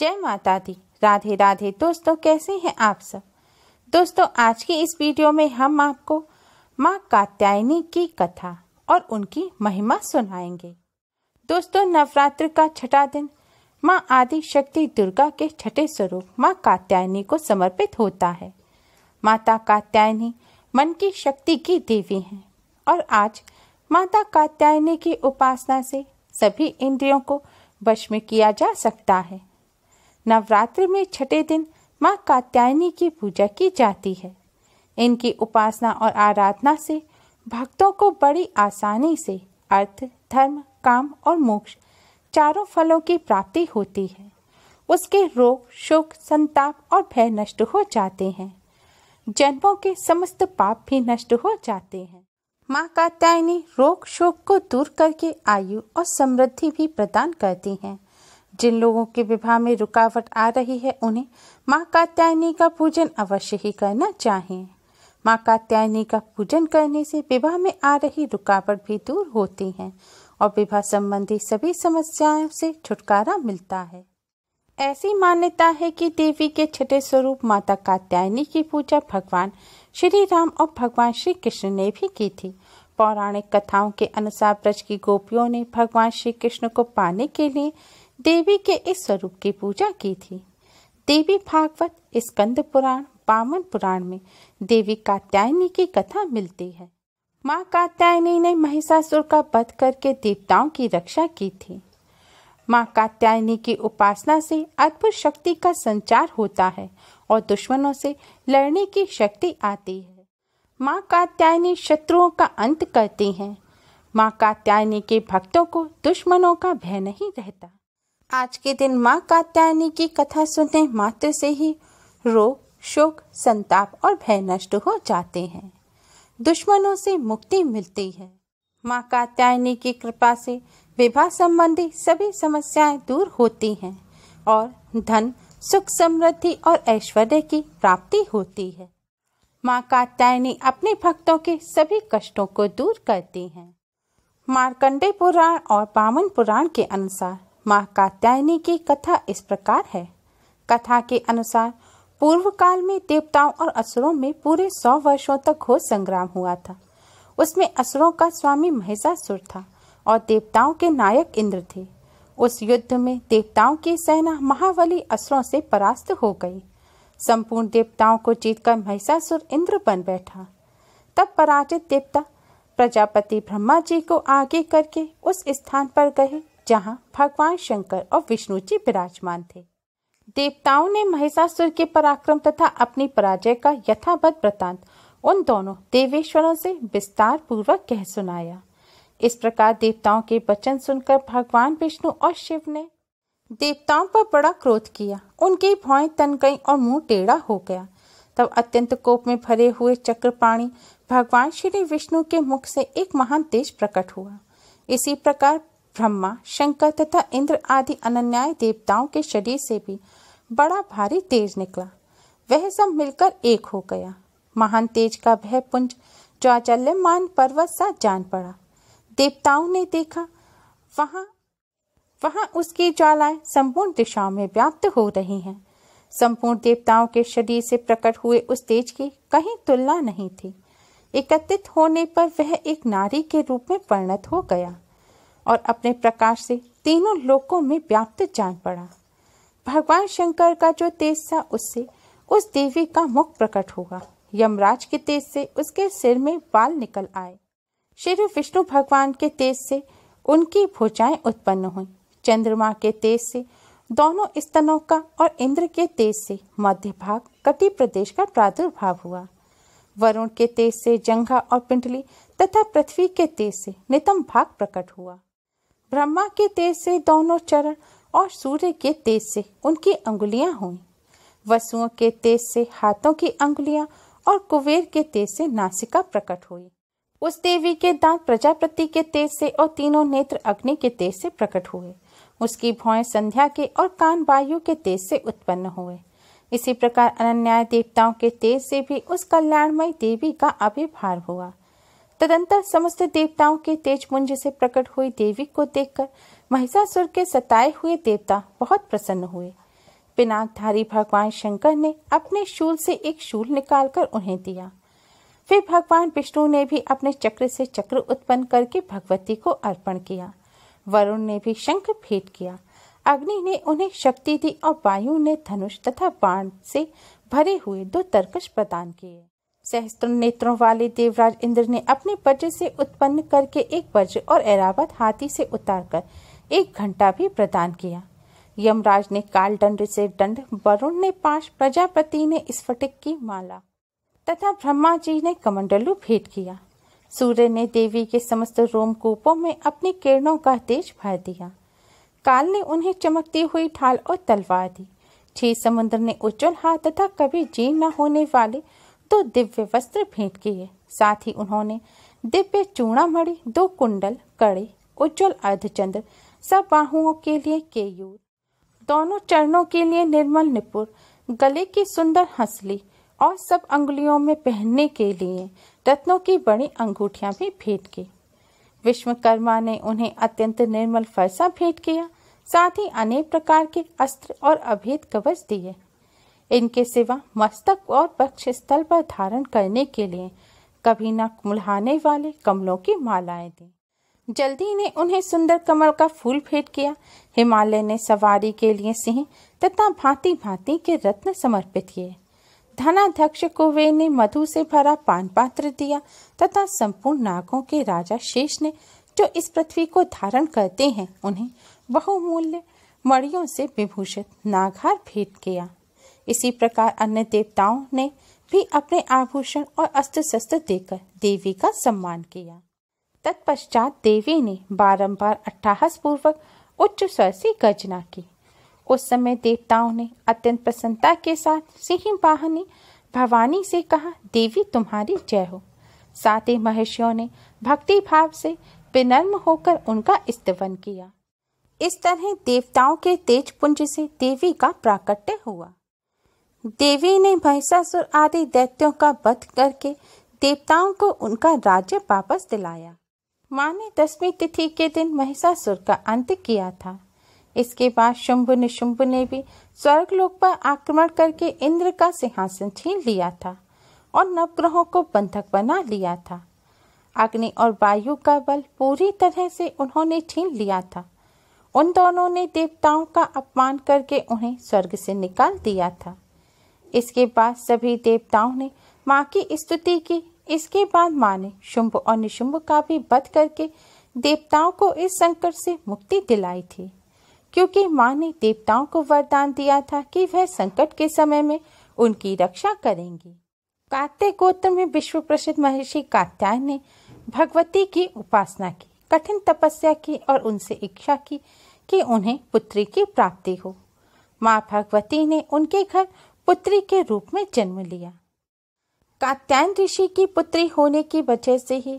जय माता दी राधे राधे दोस्तों कैसे हैं आप सब दोस्तों आज की इस वीडियो में हम आपको माँ कात्यायनी की कथा और उनकी महिमा सुनाएंगे दोस्तों नवरात्र का छठा दिन माँ आदि शक्ति दुर्गा के छठे स्वरूप माँ कात्यायनी को समर्पित होता है माता कात्यायनी मन की शक्ति की देवी हैं और आज माता कात्यायनी की उपासना से सभी इंद्रियों को वश में किया जा सकता है नवरात्र में छठे दिन माँ कात्यायनी की पूजा की जाती है इनकी उपासना और आराधना से भक्तों को बड़ी आसानी से अर्थ धर्म काम और मोक्ष चारों फलों की प्राप्ति होती है उसके रोग शोक संताप और भय नष्ट हो जाते हैं जन्मों के समस्त पाप भी नष्ट हो जाते हैं माँ कात्यायनी रोग शोक को दूर करके आयु और समृद्धि भी प्रदान करती हैं जिन लोगों के विवाह में रुकावट आ रही है उन्हें माँ कात्यायनी का पूजन अवश्य ही करना चाहिए माँ कात्यायनी का पूजन करने से विवाह में आ रही रुकावट भी दूर होती है और विवाह संबंधी सभी समस्याओं से छुटकारा मिलता है ऐसी मान्यता है कि देवी के छठे स्वरूप माता कात्यायनी की पूजा भगवान श्री राम और भगवान श्री कृष्ण ने भी की थी पौराणिक कथाओं के अनुसार ब्रज की गोपियों ने भगवान श्री कृष्ण को पाने के लिए देवी के इस स्वरूप की पूजा की थी देवी भागवत स्कंद पुराण बामन पुराण में देवी कात्यायनी की कथा मिलती है माँ कात्यायनी ने महिषासुर का वध करके देवताओं की रक्षा की थी माँ कात्यायनी की उपासना से अद्भुत शक्ति का संचार होता है और दुश्मनों से लड़ने की शक्ति आती है माँ कात्यायनी शत्रुओं का अंत करती हैं माँ कात्यायनी के भक्तों को दुश्मनों का भय नहीं रहता आज के दिन माँ कात्यायनी की कथा सुनने मात्र से ही रोग शोक संताप और भय नष्ट हो जाते हैं दुश्मनों से मुक्ति मिलती है माँ कात्यायनी की कृपा से विवाह संबंधी सभी समस्याएं दूर होती हैं और धन सुख समृद्धि और ऐश्वर्य की प्राप्ति होती है माँ कात्यायनी अपने भक्तों के सभी कष्टों को दूर करती हैं मार्कंडे पुराण और पावन पुराण के अनुसार माँ कात्यायनी की कथा इस प्रकार है कथा के अनुसार पूर्व काल में देवताओं और असुरों में पूरे सौ वर्षों तक घोष संग्राम हुआ था उसमें असुरों का स्वामी महिषासुर था और देवताओं के नायक इंद्र थे उस युद्ध में देवताओं की सेना महावली असुरों से परास्त हो गई संपूर्ण देवताओं को जीतकर महिषासुर इंद्र बन बैठा तब पराजित देवता प्रजापति ब्रह्मा जी को आगे करके उस स्थान पर गए जहां भगवान शंकर और विष्णु जी विराजमान थे देवताओं ने महिषासुर के पराक्रम तथा अपनी पराजय का यथावत वृतांत उन दोनों देवेश्वरों से विस्तार पूर्वक कह सुनाया इस प्रकार देवताओं के वचन सुनकर भगवान विष्णु और शिव ने देवताओं पर बड़ा क्रोध किया उनकी भौएं तन गई और मुंह टेढ़ा हो गया तब अत्यंत कोप में भरे हुए चक्रपाणी भगवान श्री विष्णु के मुख से एक महान तेज प्रकट हुआ इसी प्रकार ब्रह्मा शंकर तथा इंद्र आदि अनन्याय देवताओं के शरीर से भी बड़ा भारी तेज निकला वह सब मिलकर एक हो गया महान तेज का वह पुंज ज्वाचल्यमान पर्वत सा जान पड़ा देवताओं ने देखा वहां वहां उसकी ज्वालाएं संपूर्ण दिशाओं में व्याप्त हो रही हैं संपूर्ण देवताओं के शरीर से प्रकट हुए उस तेज की कहीं तुलना नहीं थी एकत्रित होने पर वह एक नारी के रूप में परिणत हो गया और अपने प्रकाश से तीनों लोकों में व्याप्त जान पड़ा भगवान शंकर का जो तेज था उससे उस देवी का मुख प्रकट होगा यमराज के तेज से उसके सिर में बाल निकल आए श्री विष्णु भगवान के तेज से उनकी भुजाएं उत्पन्न हुई चंद्रमा के तेज से दोनों स्तनों का और इंद्र के तेज से मध्य भाग कटी प्रदेश का प्रादुर्भाव हुआ वरुण के तेज से जंघा और पिंडली तथा पृथ्वी के तेज से नितम भाग प्रकट हुआ ब्रह्मा के तेज से दोनों चरण और सूर्य के तेज से उनकी अंगुलियां हुई वसुओं के तेज से हाथों की अंगुलियां और कुबेर के तेज से नासिका प्रकट हुई उस देवी के दांत प्रजापति के तेज से और तीनों नेत्र अग्नि के तेज से प्रकट हुए उसकी भौएं संध्या के और कान वायु के तेज से उत्पन्न हुए इसी प्रकार अनन्याय देवताओं के तेज से भी उस कल्याणमय देवी का आविर्भाव हुआ तदंतर समस्त देवताओं के तेज पुंज से प्रकट हुई देवी को देखकर महिषासुर के सताए हुए देवता बहुत प्रसन्न हुए पिनाकधारी भगवान शंकर ने अपने शूल से एक शूल निकालकर उन्हें दिया फिर भगवान विष्णु ने भी अपने चक्र से चक्र उत्पन्न करके भगवती को अर्पण किया वरुण ने भी शंख भेंट किया अग्नि ने उन्हें शक्ति दी और वायु ने धनुष तथा बाण से भरे हुए दो तर्कश प्रदान किए सहस्त्र नेत्रों वाले देवराज इंद्र ने अपने वज्र से उत्पन्न करके एक वज्र और एरावत हाथी से उतारकर एक घंटा भी प्रदान किया यमराज ने काल दंड से दंड वरुण ने पांच प्रजापति ने स्फटिक की माला तथा ब्रह्मा जी ने कमंडलू भेंट किया सूर्य ने देवी के समस्त रोमकूपों में अपनी किरणों का तेज भर दिया काल ने उन्हें चमकती हुई ढाल और तलवार दी छह समुद्र ने उज्जवल हाथ तथा कभी जी न होने वाले तो दिव्य वस्त्र भेंट किए साथ ही उन्होंने दिव्य चूड़ा मणि दो कुंडल कड़े उज्जवल अर्धचंद्र सब बाहुओं के लिए केयूर दोनों चरणों के लिए निर्मल निपुर गले की सुंदर हंसली और सब अंगुलियों में पहनने के लिए रत्नों की बड़ी अंगूठिया भी भेंट की विश्वकर्मा ने उन्हें अत्यंत निर्मल फरसा भेंट किया साथ ही अनेक प्रकार के अस्त्र और अभेद कवच दिए इनके सिवा मस्तक और पक्ष स्थल पर धारण करने के लिए कभी न मुल्हाने वाले कमलों की मालाएं दी जल्दी ने उन्हें सुंदर कमल का फूल भेंट किया हिमालय ने सवारी के लिए सिंह तथा भांति भांति के रत्न समर्पित किए धनाध्यक्ष को वे ने मधु से भरा पान पात्र दिया तथा संपूर्ण नागों के राजा शेष ने जो इस पृथ्वी को धारण करते हैं उन्हें बहुमूल्य मड़ियों से विभूषित नागहार भेंट किया इसी प्रकार अन्य देवताओं ने भी अपने आभूषण और अस्त्र शस्त्र देकर देवी का सम्मान किया तत्पश्चात देवी ने बारंबार अट्ठाहस पूर्वक उच्च स्वर से गर्जना की उस समय देवताओं ने अत्यंत प्रसन्नता के साथ सिंह बाहनी भवानी से कहा देवी तुम्हारी जय हो साथ ही महर्षियों ने भक्ति भाव से विनर्म होकर उनका स्तवन किया इस तरह देवताओं के तेज पुंज से देवी का प्राकट्य हुआ देवी ने महिषासुर आदि दैत्यों का वध करके देवताओं को उनका राज्य वापस दिलाया माँ ने दसवीं तिथि के दिन महिषासुर का अंत किया था इसके बाद शुंभ निशुंभ ने भी लोक पर आक्रमण करके इंद्र का सिंहासन छीन लिया था और नवग्रहों को बंधक बना लिया था अग्नि और वायु का बल पूरी तरह से उन्होंने छीन लिया था उन दोनों ने देवताओं का अपमान करके उन्हें स्वर्ग से निकाल दिया था इसके बाद सभी देवताओं ने माँ की स्तुति की इसके बाद माँ ने शुंभ और निशुंभ का भी वध करके देवताओं को इस संकट से मुक्ति दिलाई थी क्योंकि माँ ने देवताओं को वरदान दिया था कि वह संकट के समय में उनकी रक्षा करेंगी कात्य गोत्र में विश्व प्रसिद्ध महर्षि कात्यायन ने भगवती की उपासना की कठिन तपस्या की और उनसे इच्छा की कि उन्हें पुत्री की प्राप्ति हो माँ भगवती ने उनके घर पुत्री के रूप में जन्म लिया कात्यायन ऋषि की पुत्री होने की वजह से ही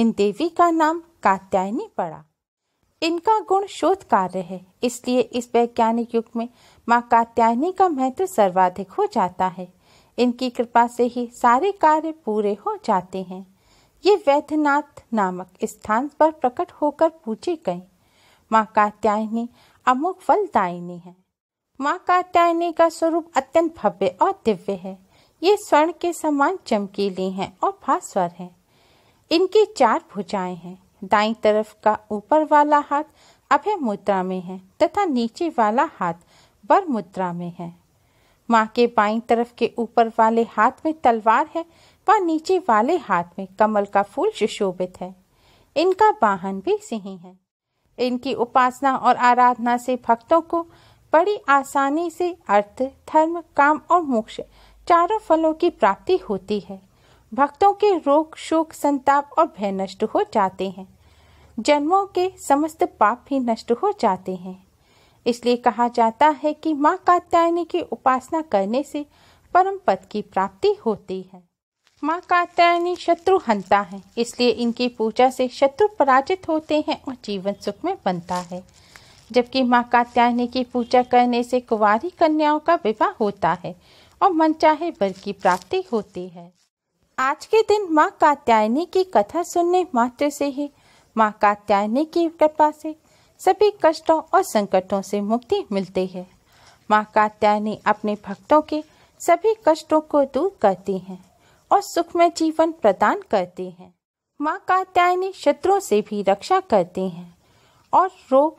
इन देवी का नाम कात्यायनी पड़ा इनका गुण शोध कार्य है इसलिए इस वैज्ञानिक युग में माँ कात्यायनी का महत्व सर्वाधिक हो जाता है इनकी कृपा से ही सारे कार्य पूरे हो जाते हैं ये वैद्यनाथ नामक स्थान पर प्रकट होकर पूछे गए माँ कात्यायनी अमुक फलदायिनी है माँ कात्यायनी का स्वरूप अत्यंत भव्य और दिव्य है ये स्वर्ण के समान चमकीली हैं और भास्वर हैं इनकी चार भुजाएं हैं दाई तरफ का ऊपर वाला हाथ अभय मुद्रा में है तथा नीचे वाला हाथ बर मुद्रा में है माँ के बाई तरफ के ऊपर वाले हाथ में तलवार है व नीचे वाले हाथ में कमल का फूल सुशोभित है इनका वाहन भी सिंह है इनकी उपासना और आराधना से भक्तों को बड़ी आसानी से अर्थ धर्म काम और मोक्ष चारों फलों की प्राप्ति होती है भक्तों के रोग शोक संताप और भय नष्ट हो जाते हैं जन्मों के समस्त पाप भी नष्ट हो जाते हैं इसलिए कहा जाता है कि माँ कात्यायनी की उपासना करने से परम पद की प्राप्ति होती है माँ कात्यायनी शत्रु हंता है इसलिए इनकी पूजा से शत्रु पराजित होते हैं और जीवन सुख में बनता है जबकि माँ कात्यायनी की पूजा करने से कुवारी कन्याओं का विवाह होता है और मनचाहे बल की प्राप्ति होती है आज के दिन माँ कात्यायनी की कथा सुनने मात्र से ही माँ कात्यायनी की कृपा से सभी कष्टों और संकटों से मुक्ति मिलती है माँ कात्यायनी अपने भक्तों के सभी कष्टों को दूर करती हैं और सुखमय जीवन प्रदान करती हैं माँ कात्यायनी शत्रुओं से भी रक्षा करती हैं और रोग